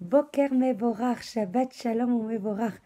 בוקר מבורך, שבת שלום ומבורך.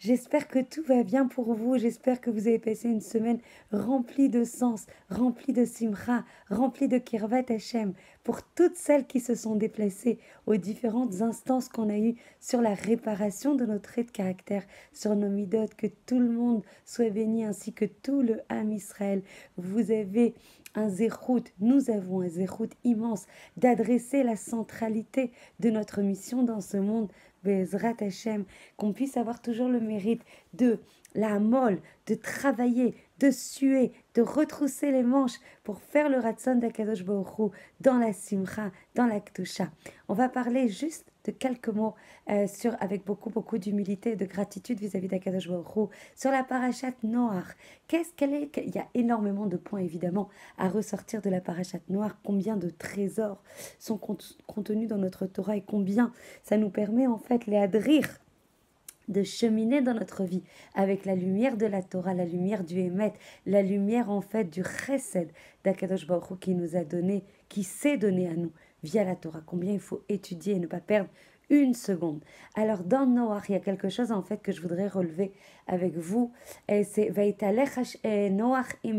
J'espère que tout va bien pour vous. J'espère que vous avez passé une semaine remplie de sens, remplie de simra, remplie de kirvat Hashem. Pour toutes celles qui se sont déplacées aux différentes instances qu'on a eues sur la réparation de nos traits de caractère, sur nos midotes, que tout le monde soit béni ainsi que tout le Ham Israël. Vous avez un zéroute, nous avons un zéroute immense d'adresser la centralité de notre mission dans ce monde, Bezrat Hashem, qu'on puisse avoir toujours le mérite de la molle, de travailler, de suer, de retrousser les manches pour faire le ratson d'Akadosh Baruch dans la simra, dans la l'aktusha. On va parler juste quelques mots euh, sur, avec beaucoup, beaucoup d'humilité et de gratitude vis-à-vis d'Akadosh Baruch Sur la parachate noire, qu'est-ce qu'elle est Il y a énormément de points, évidemment, à ressortir de la parachate noire. Combien de trésors sont contenus dans notre Torah et combien ça nous permet, en fait, les adrir de cheminer dans notre vie avec la lumière de la Torah, la lumière du Hémet, la lumière en fait du Chesed d'Akadosh Baruch qui nous a donné, qui s'est donné à nous via la Torah, combien il faut étudier et ne pas perdre une seconde. Alors dans Noach, il y a quelque chose en fait que je voudrais relever avec vous, et c'est alech e Noach im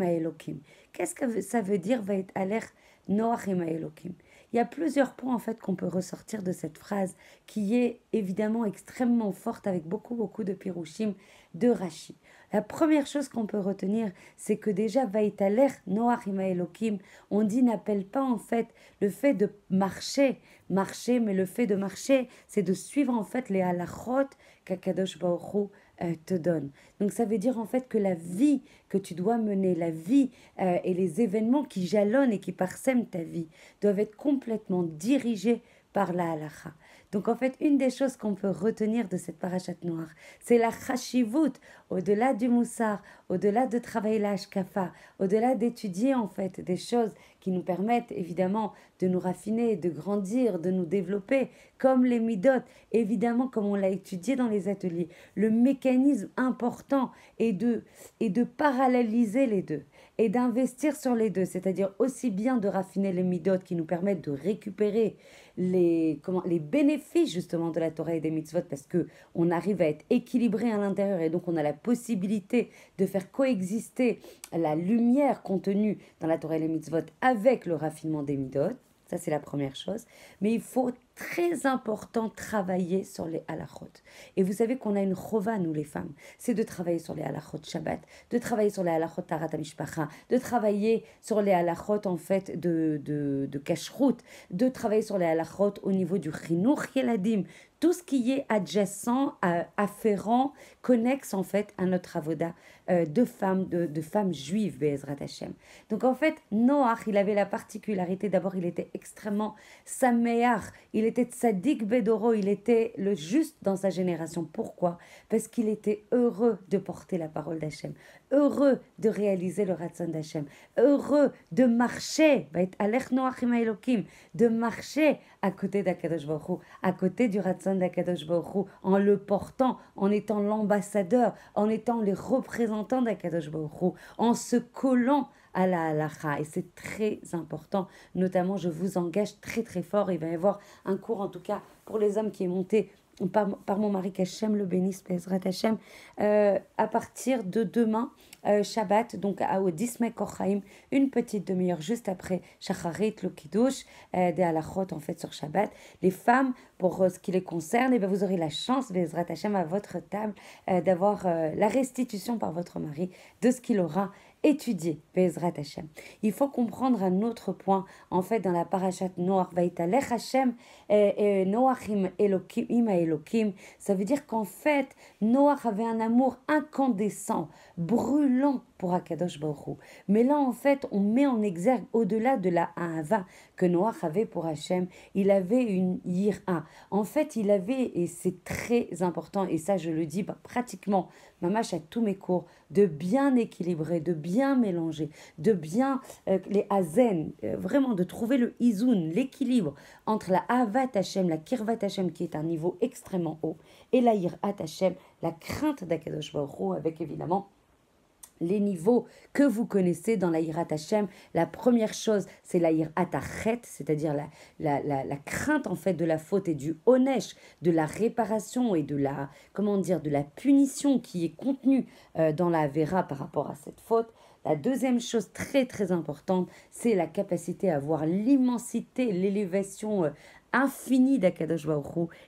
Qu'est-ce que ça veut dire alech Noach Il y a plusieurs points en fait qu'on peut ressortir de cette phrase qui est évidemment extrêmement forte avec beaucoup beaucoup de pirushim de Rashi. La première chose qu'on peut retenir, c'est que déjà, Vaïtaler, Hima Elohim, on dit n'appelle pas en fait le fait de marcher, marcher, mais le fait de marcher, c'est de suivre en fait les halachot qu'Akadosh Baruch euh, te donne. Donc ça veut dire en fait que la vie que tu dois mener, la vie euh, et les événements qui jalonnent et qui parsèment ta vie doivent être complètement dirigés par la halacha ». Donc en fait, une des choses qu'on peut retenir de cette parachate noire, c'est la chashivut, au-delà du moussard, au-delà de travailler shkafa, au-delà d'étudier en fait des choses qui nous permettent évidemment de nous raffiner, de grandir, de nous développer, comme les midotes, évidemment comme on l'a étudié dans les ateliers. Le mécanisme important est de, est de paralléliser les deux et d'investir sur les deux, c'est-à-dire aussi bien de raffiner les midotes qui nous permettent de récupérer les, comment, les bénéfices justement de la Torah et des mitzvot parce que on arrive à être équilibré à l'intérieur et donc on a la possibilité de faire coexister la lumière contenue dans la Torah et les mitzvot avec le raffinement des Midot, Ça, c'est la première chose. Mais il faut très important travailler sur les halachot. Et vous savez qu'on a une rova, nous les femmes, c'est de travailler sur les halachot Shabbat, de travailler sur les halachot Tarat de travailler sur les halachot en fait de, de, de kashrut, de travailler sur les halachot au niveau du chinuch yeladim, tout ce qui est adjacent, à, euh, afférent, connexe en fait à notre avoda euh, de femmes, de, de femmes juives, Be'ezrat Hashem. Donc en fait, Noach, il avait la particularité, d'abord il était extrêmement saméach, il était Tzadik Bedoro, il était le juste dans sa génération. Pourquoi Parce qu'il était heureux de porter la parole d'Hachem, heureux de réaliser le ratson d'Hachem, heureux de marcher, de marcher à côté d'Akadosh Baruch à côté du ratson d'Akadosh Baruch en le portant, en étant l'ambassadeur, en étant les représentants d'Akadosh Baruch en se collant à la Et c'est très important. Notamment, je vous engage très très fort. Il va y avoir un cours, en tout cas, pour les hommes qui est monté par, mon mari Kachem, le bénisse, Bezrat Hachem, euh, à partir de demain, euh, Shabbat, donc à Odisme Kochaim, une petite demi-heure juste après Shacharit, le Kiddush, euh, des Halachot en fait sur Shabbat. Les femmes, pour ce qui les concerne, et eh ben, vous aurez la chance, Bezrat Hachem, à votre table, d'avoir la restitution par votre mari de ce qu'il aura étudier Bezrat Hashem. Il faut comprendre un autre point, en fait, dans la parachat Noach, Vaitalech Hashem, eh, eh, Noachim Elohim, Elohim. Ça veut dire qu'en fait, Noach avait un amour incandescent, brûlant pour Akadosh Baruch Mais là, en fait, on met en exergue, au-delà de la Ahava, que Noach avait pour Hachem. Il avait une ira. En fait, il avait, et c'est très important, et ça je le dis bah, pratiquement, mamache à tous mes cours, de bien équilibrer, de bien mélanger, de bien euh, les azen euh, vraiment de trouver le izun, l'équilibre entre la avat Hachem, la kirvat Hachem qui est un niveau extrêmement haut, et la yira Hachem, la crainte d'Akadosh avec évidemment les niveaux que vous connaissez dans la Hirat La première chose, c'est la Hirat c'est-à-dire la, crainte en fait de la faute et du honesh, de la réparation et de la, comment dire, de la punition qui est contenue euh, dans la Vera par rapport à cette faute. La deuxième chose très très importante, c'est la capacité à voir l'immensité, l'élévation euh, infini d'Akadosh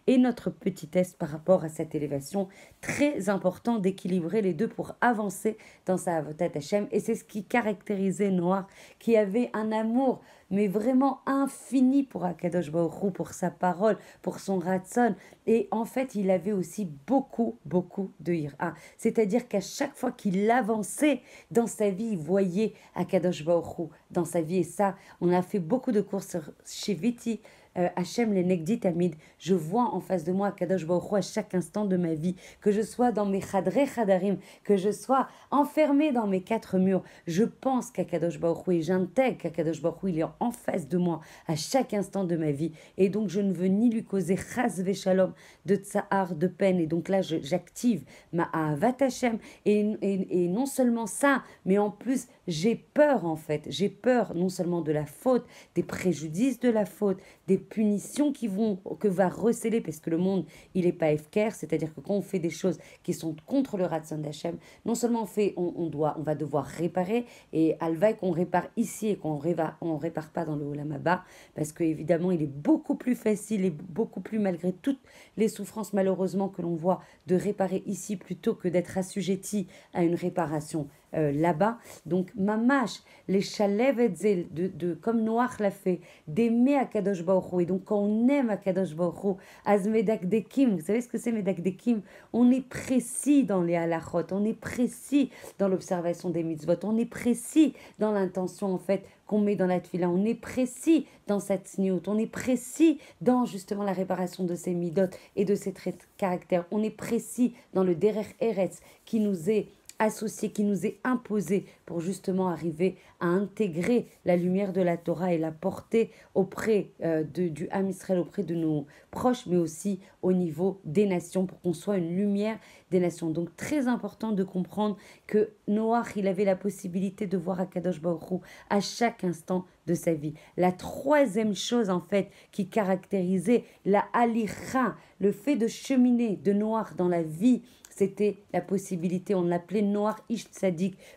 et notre petitesse par rapport à cette élévation. Très important d'équilibrer les deux pour avancer dans sa Avotat Hashem. Et c'est ce qui caractérisait Noir, qui avait un amour, mais vraiment infini pour Akadosh Baoru, pour sa parole, pour son ratson. Et en fait, il avait aussi beaucoup, beaucoup de ira. C'est-à-dire qu'à chaque fois qu'il avançait dans sa vie, il voyait Akadosh Baoru dans sa vie. Et ça, on a fait beaucoup de courses chez Viti euh, Hachem les amid, Je vois en face de moi Kadosh Baruch à chaque instant de ma vie, que je sois dans mes Chadre Chadarim, que je sois enfermé dans mes quatre murs. Je pense Kadosh Baruch et j'intègre Kadosh Baruch il est en face de moi à chaque instant de ma vie. Et donc je ne veux ni lui causer Chaz Shalom de Tsahar, de peine. Et donc là, j'active ma Ahavat Hachem. Et, et, et non seulement ça, mais en plus, j'ai peur en fait. J'ai peur non seulement de la faute, des préjudices de la faute, des punitions qui vont, que va recéler, parce que le monde, il n'est pas FKR, c'est-à-dire que quand on fait des choses qui sont contre le Ratsan d'Hachem, non seulement on, fait, on, doit, on va devoir réparer, et Alvaï qu'on répare ici et qu'on on répare pas dans le Olamaba, parce que évidemment il est beaucoup plus facile et beaucoup plus, malgré toutes les souffrances malheureusement que l'on voit, de réparer ici plutôt que d'être assujetti à une réparation euh, là-bas. Donc, mamash, les chalev et de, comme Noach l'a fait, d'aimer Akadosh Baruch Et donc, quand on aime Akadosh Baruch Hu, az dekim, vous savez ce que c'est dekim On est précis dans les halachot, on est précis dans l'observation des mitzvot, on est précis dans l'intention, en fait, qu'on met dans la tefila. On est précis dans cette sniout. On est précis dans justement la réparation de ces midot et de ces traits de caractère. On est précis dans le derer eretz qui nous est associé, qui nous est imposé pour justement arriver à intégrer la lumière de la Torah et la porter auprès euh, du Ham Israël, auprès de nos proches, mais aussi au niveau des nations, pour qu'on soit une lumière des nations. Donc très important de comprendre que Noah, il avait la possibilité de voir Akadosh Baruch à chaque instant de sa vie. La troisième chose en fait qui caractérisait la alicha, le fait de cheminer de Noir dans la vie c'était la possibilité, on l'appelait noir ish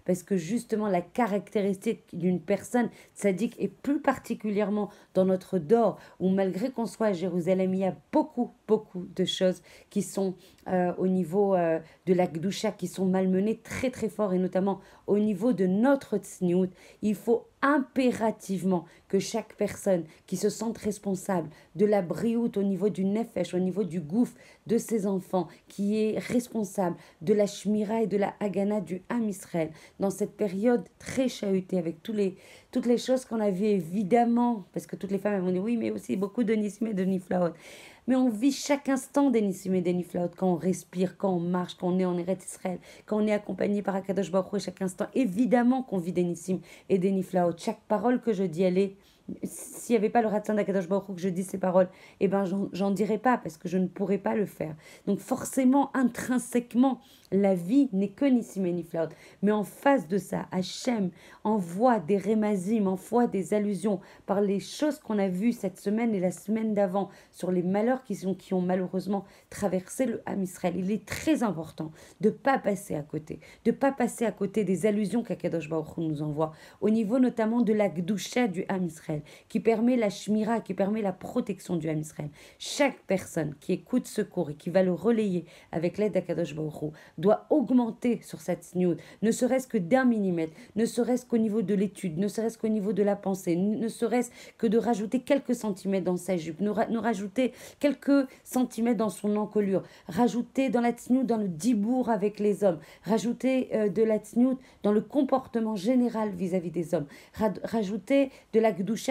parce que justement la caractéristique d'une personne tzaddik est plus particulièrement dans notre d'or, où malgré qu'on soit à Jérusalem, il y a beaucoup, beaucoup de choses qui sont euh, au niveau euh, de la Gdoucha, qui sont malmenées très très fort, et notamment au niveau de notre tzniut, il faut impérativement que chaque personne qui se sente responsable de la brioute au niveau du nefesh, au niveau du gouffre de ses enfants, qui est responsable de la shmira et de la hagana du Ham Israël, dans cette période très chahutée avec tous les, toutes les choses qu'on a vu évidemment, parce que toutes les femmes ont dit « oui, mais aussi beaucoup de nismes et de niflaot. Mais on vit chaque instant Dénissim et d'Eniflaot, quand on respire, quand on marche, quand on est en Eretz Israël, quand on est accompagné par Akadosh Baruch chaque instant. Évidemment qu'on vit d'Enissim et d'Eniflaot. Chaque parole que je dis, elle est s'il n'y avait pas le ratin d'Akadosh Baruch que je dis ces paroles, eh ben j'en dirais pas parce que je ne pourrais pas le faire. Donc forcément, intrinsèquement, la vie n'est que Nissim et Mais en face de ça, Hachem envoie des rémazim, envoie des allusions par les choses qu'on a vues cette semaine et la semaine d'avant sur les malheurs qui, sont, qui ont malheureusement traversé le Ham Israël. Il est très important de ne pas passer à côté, de ne pas passer à côté des allusions qu'Akadosh Baruch nous envoie, au niveau notamment de la Gdusha du Ham Israël qui permet la Shmira, qui permet la protection du Ham Chaque personne qui écoute ce cours et qui va le relayer avec l'aide d'Akadosh Baruch doit augmenter sur sa snout. ne serait-ce que d'un millimètre, ne serait-ce qu'au niveau de l'étude, ne serait-ce qu'au niveau de la pensée, ne serait-ce que de rajouter quelques centimètres dans sa jupe, nous rajouter quelques centimètres dans son encolure, rajouter dans la dans le dibour avec les hommes, rajouter euh, de la dans le comportement général vis-à-vis des hommes, rajouter de la gdouche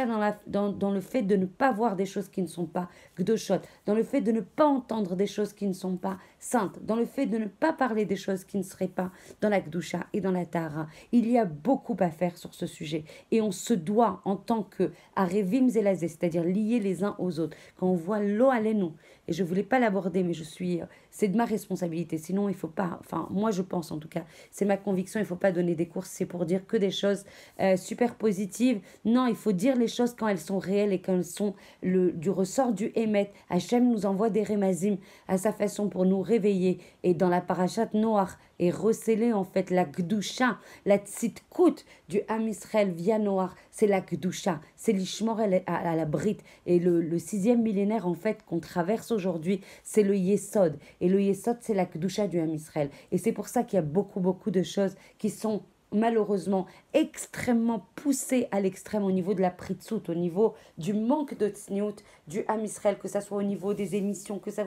dans, le fait de ne pas voir des choses qui ne sont pas gdoshot, dans le fait de ne pas entendre des choses qui ne sont pas saintes, dans le fait de ne pas parler des choses qui ne seraient pas dans la gdusha et dans la tara. Il y a beaucoup à faire sur ce sujet et on se doit en tant que arevim zelazé, c'est-à-dire lier les uns aux autres. Quand on voit l'eau à nous et je voulais pas l'aborder, mais je suis, euh, c'est de ma responsabilité. Sinon, il faut pas, enfin moi je pense en tout cas, c'est ma conviction, il faut pas donner des courses, c'est pour dire que des choses euh, super positives. Non, il faut dire les les choses quand elles sont réelles et quand elles sont le, du ressort du Hémet. Hachem nous envoie des remazim à sa façon pour nous réveiller. Et dans la parachat noire et receler en fait la gdoucha, la tzitkout du Ham Israël via noir. C'est la gdoucha, c'est l'ishmor à la brite. Et le, sixième millénaire en fait qu'on traverse aujourd'hui, c'est le yesod. Et le yesod, c'est la gdoucha du Ham Israël. Et c'est pour ça qu'il y a beaucoup, beaucoup de choses qui sont malheureusement extrêmement poussé à l'extrême au niveau de la de soute, au niveau du manque de tsniout du Ham Israël, que ce soit au niveau des émissions, que ce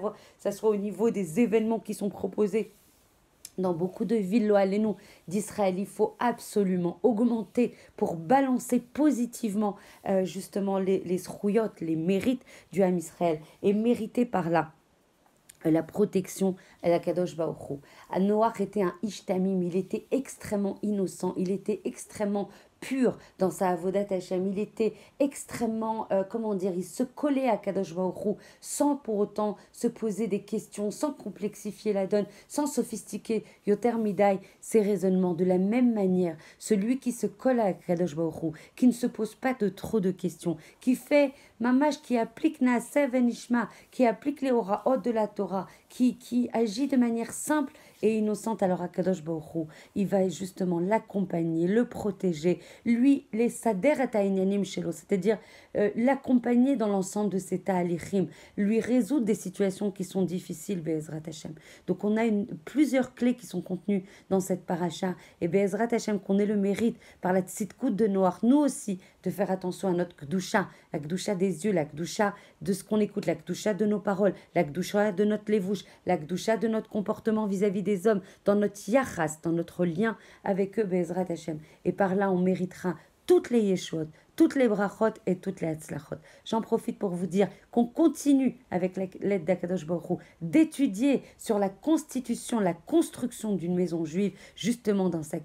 soit, au niveau des événements qui sont proposés dans beaucoup de villes, nous d'Israël, il faut absolument augmenter pour balancer positivement euh, justement les, les les mérites du Ham Israël et mériter par là euh, la protection à la Kadosh Baoru. Ah, Noah était un Ishtamim, il était extrêmement innocent, il était extrêmement pur dans sa Avodat Hashem, il était extrêmement, euh, comment dire, il se collait à Kadosh Baoru sans pour autant se poser des questions, sans complexifier la donne, sans sophistiquer Yoter Midai ses raisonnements. De la même manière, celui qui se colle à Kadosh Baoru, qui ne se pose pas de trop de questions, qui fait Mamash qui applique Naasev shma qui applique les hautes de la Torah, qui, qui agit de manière simple et innocente. Alors Kadosh Baruch il va justement l'accompagner, le protéger, lui les sader et shelo, c'est-à-dire euh, l'accompagner dans l'ensemble de ses ta'alichim, lui résoudre des situations qui sont difficiles, Be'ezrat Hashem. Donc on a plusieurs clés qui sont contenues dans cette paracha, et Be'ezrat Hashem, qu'on ait le mérite par la tzitkout de Noir, nous aussi, de faire attention à notre kdusha, la kdusha des yeux, la Kdusha de ce qu'on écoute, la Kdusha de nos paroles, la Kdusha de notre lévouche, la Kdusha de notre comportement vis-à-vis des hommes, dans notre yachas, dans notre lien avec eux, Bezrat Hashem. Et par là, on méritera toutes les yeshuot, toutes les brachot et toutes les hatzlachot. J'en profite pour vous dire qu'on continue avec l'aide d'Akadosh Baruch d'étudier sur la constitution, la construction d'une maison juive, justement dans sa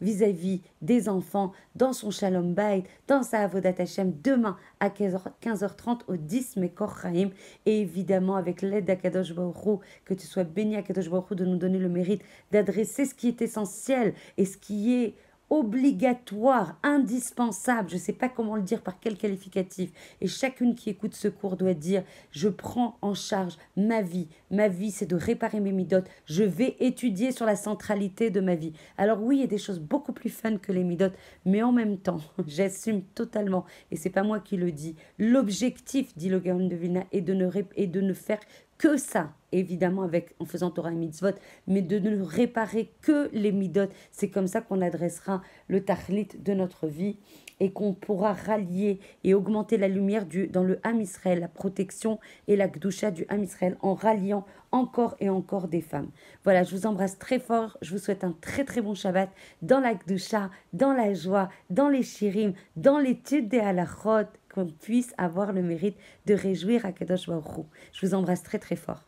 vis-à-vis des enfants, dans son Shalom Bayit, dans sa Avodat Hashem, demain à 15h30 au 10 Mekor Chaim, et évidemment avec l'aide d'Akadosh Baruch que tu sois béni Akadosh Baruch de nous donner le mérite d'adresser ce qui est essentiel et ce qui est obligatoire, indispensable, je ne sais pas comment le dire, par quel qualificatif. Et chacune qui écoute ce cours doit dire, je prends en charge ma vie. Ma vie, c'est de réparer mes midotes. Je vais étudier sur la centralité de ma vie. Alors oui, il y a des choses beaucoup plus fun que les midotes, mais en même temps, j'assume totalement, et c'est pas moi qui le dis, l'objectif, dit le de vina est de ne, et de ne faire que ça évidemment avec, en faisant Torah et mitzvot, mais de ne réparer que les midot. C'est comme ça qu'on adressera le tachlit de notre vie et qu'on pourra rallier et augmenter la lumière du, dans le Ham Israël, la protection et la Kedusha du Ham Israël en ralliant encore et encore des femmes. Voilà, je vous embrasse très fort, je vous souhaite un très très bon Shabbat dans la Kedusha, dans la joie, dans les shirim, dans l'étude des halachot, qu'on puisse avoir le mérite de réjouir à Kadosh Baruch Je vous embrasse très très fort.